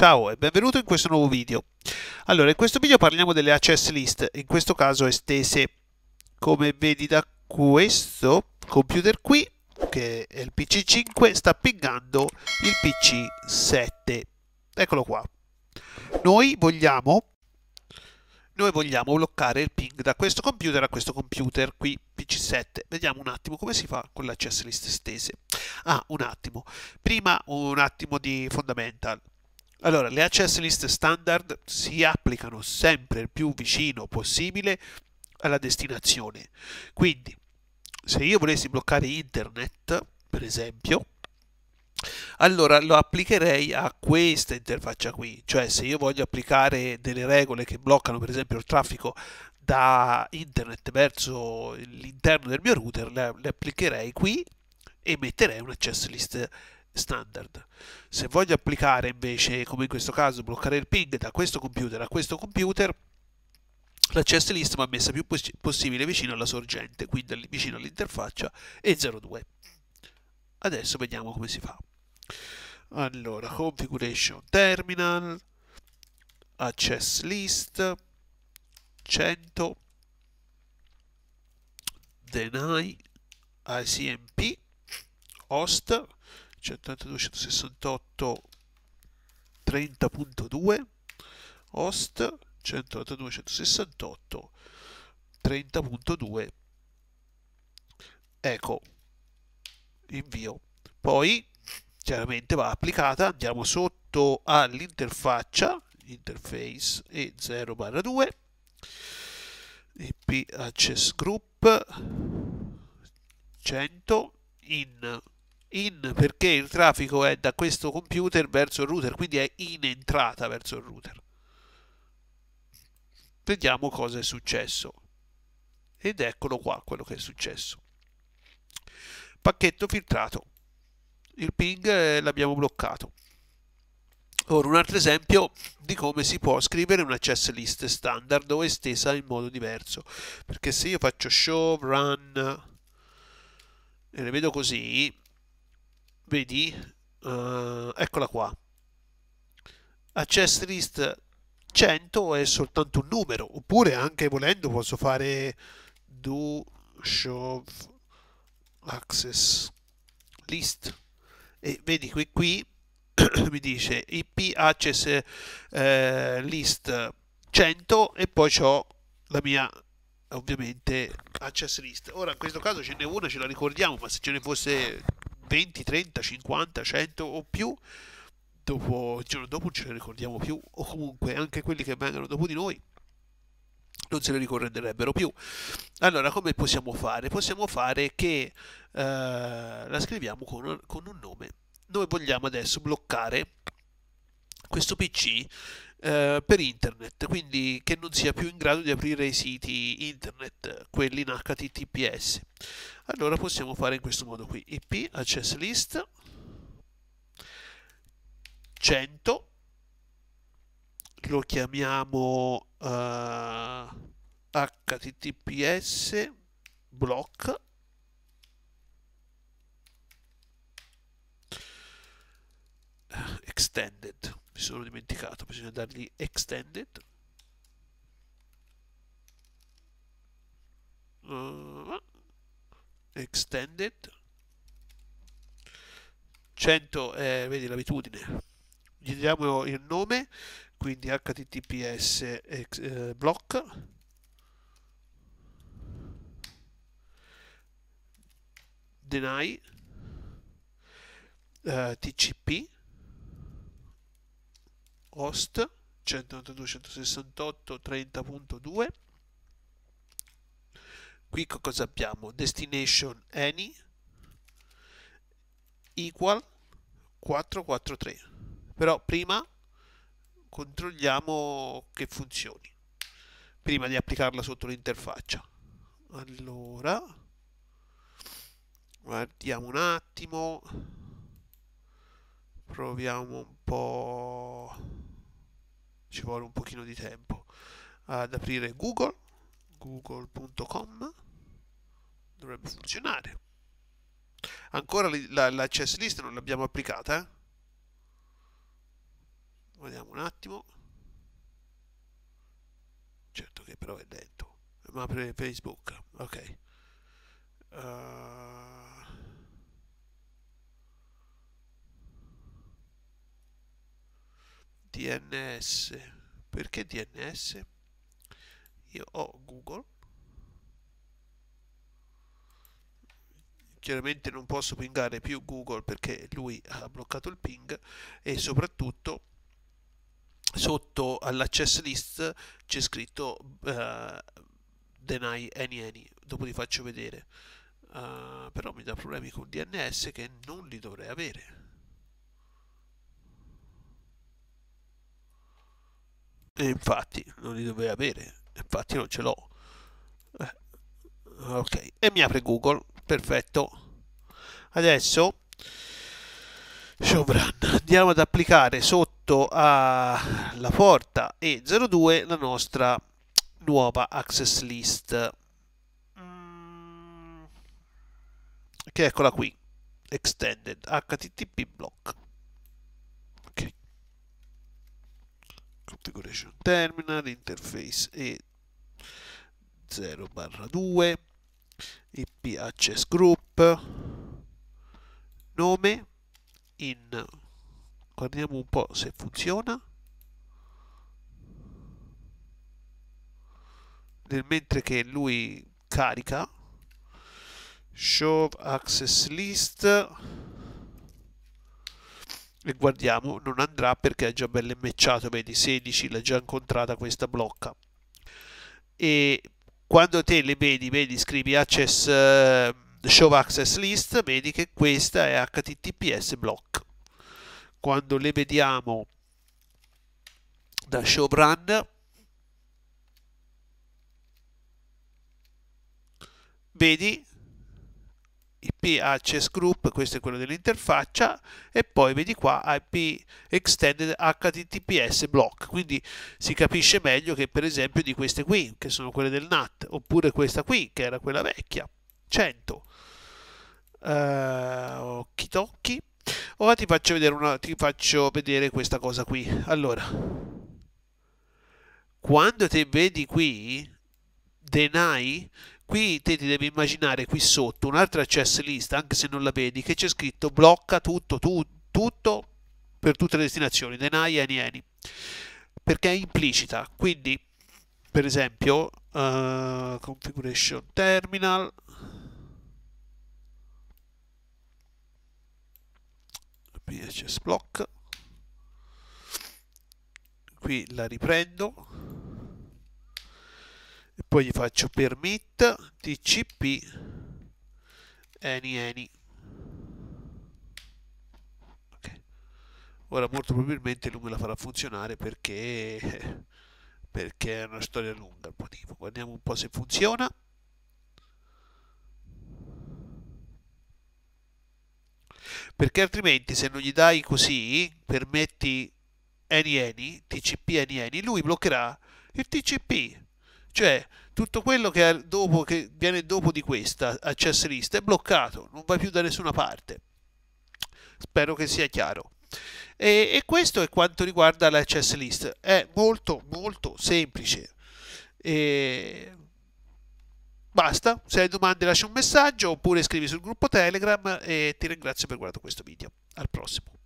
Ciao e benvenuto in questo nuovo video. Allora, in questo video parliamo delle access list, in questo caso estese. Come vedi da questo computer qui, che è il PC5, sta pingando il PC7. Eccolo qua. Noi vogliamo, noi vogliamo bloccare il ping da questo computer a questo computer qui, PC7. Vediamo un attimo come si fa con le access list estese. Ah, un attimo. Prima un attimo di fondamental. Allora, le access list standard si applicano sempre il più vicino possibile alla destinazione. Quindi, se io volessi bloccare internet, per esempio, allora lo applicherei a questa interfaccia qui, cioè se io voglio applicare delle regole che bloccano per esempio il traffico da internet verso l'interno del mio router, le, le applicherei qui e metterei un access list standard. Se voglio applicare invece, come in questo caso, bloccare il ping da questo computer a questo computer, la CS list va messa più poss possibile vicino alla sorgente, quindi vicino all'interfaccia e 02. Adesso vediamo come si fa. Allora, configuration terminal, access list, 100, deny, ICMP, host, 192.168.30.2 host 192.168.30.2 ecco invio poi chiaramente va applicata andiamo sotto all'interfaccia interface e 0 barra 2 ip access group 100 in in perché il traffico è da questo computer verso il router, quindi è in entrata verso il router. Vediamo cosa è successo. Ed eccolo qua quello che è successo. Pacchetto filtrato. Il ping eh, l'abbiamo bloccato. Ora un altro esempio di come si può scrivere una chess list standard o estesa in modo diverso. Perché se io faccio show, run e le vedo così, vedi uh, eccola qua access list 100 è soltanto un numero oppure anche volendo posso fare do show access list e vedi qui, qui mi dice ip access eh, list 100 e poi ho la mia ovviamente access list ora in questo caso ce n'è una ce la ricordiamo ma se ce ne fosse 20, 30, 50, 100 o più, dopo, il giorno dopo non ce ne ricordiamo più, o comunque anche quelli che vengono dopo di noi non se ne ricorderebbero più. Allora, come possiamo fare? Possiamo fare che eh, la scriviamo con, con un nome. Noi vogliamo adesso bloccare questo PC eh, per internet, quindi che non sia più in grado di aprire i siti internet, quelli in HTTPS. Allora possiamo fare in questo modo qui, ip access list 100 lo chiamiamo eh, https block eh, extended mi sono dimenticato bisogna dargli extended uh, extended 100 eh, vedi l'abitudine gli diamo il nome quindi https ex, eh, block deny eh, tcp host 192.168 qui cosa abbiamo destination any equal 443 però prima controlliamo che funzioni prima di applicarla sotto l'interfaccia allora guardiamo un attimo proviamo un po' ci vuole un pochino di tempo ad aprire Google, google.com, dovrebbe funzionare. Ancora la, la access list non l'abbiamo applicata, eh? Vediamo un attimo. Certo che però è lento. Ma apre Facebook, ok. Uh, DNS. Perché DNS? Io ho Google. Chiaramente non posso pingare più Google perché lui ha bloccato il ping e soprattutto sotto all'access list c'è scritto uh, deny any any dopo vi faccio vedere uh, però mi dà problemi con DNS che non li dovrei avere E infatti non li dovevo avere, infatti non ce l'ho. Eh, ok, e mi apre Google, perfetto. Adesso Showbrand, andiamo ad applicare sotto alla porta E02 la nostra nuova access list. Mm. Che eccola qui, extended http block configuration terminal, interface E0 barra 2, IP access group, nome in, guardiamo un po' se funziona, nel mentre che lui carica, show access list, e guardiamo non andrà perché è già belle matchato vedi 16 l'ha già incontrata questa blocca e quando te le vedi vedi scrivi access eh, show access list vedi che questa è https block quando le vediamo da show run vedi IP Access Group, questo è quello dell'interfaccia, e poi vedi qua IP Extended HTTPS Block, quindi si capisce meglio che per esempio di queste qui, che sono quelle del NAT, oppure questa qui, che era quella vecchia, 100. Uh, eh, occhi tocchi. Ora ti faccio, vedere una, ti faccio vedere questa cosa qui. Allora, quando te vedi qui, deny, qui te ti devi immaginare qui sotto un'altra access list anche se non la vedi che c'è scritto blocca tutto tu, tutto per tutte le destinazioni deny any any perché è implicita quindi per esempio uh, configuration terminal PHS block qui la riprendo e poi gli faccio permit tcp any any okay. ora molto probabilmente lui me la farà funzionare perché perché è una storia lunga il motivo guardiamo un po' se funziona perché altrimenti se non gli dai così permetti any any tcp any any lui bloccherà il tcp cioè, tutto quello che, dopo, che viene dopo di questa access list è bloccato, non va più da nessuna parte. Spero che sia chiaro. E, e questo è quanto riguarda l'access list. È molto, molto semplice. E... Basta, se hai domande lascia un messaggio oppure scrivi sul gruppo Telegram e ti ringrazio per aver guardato questo video. Al prossimo.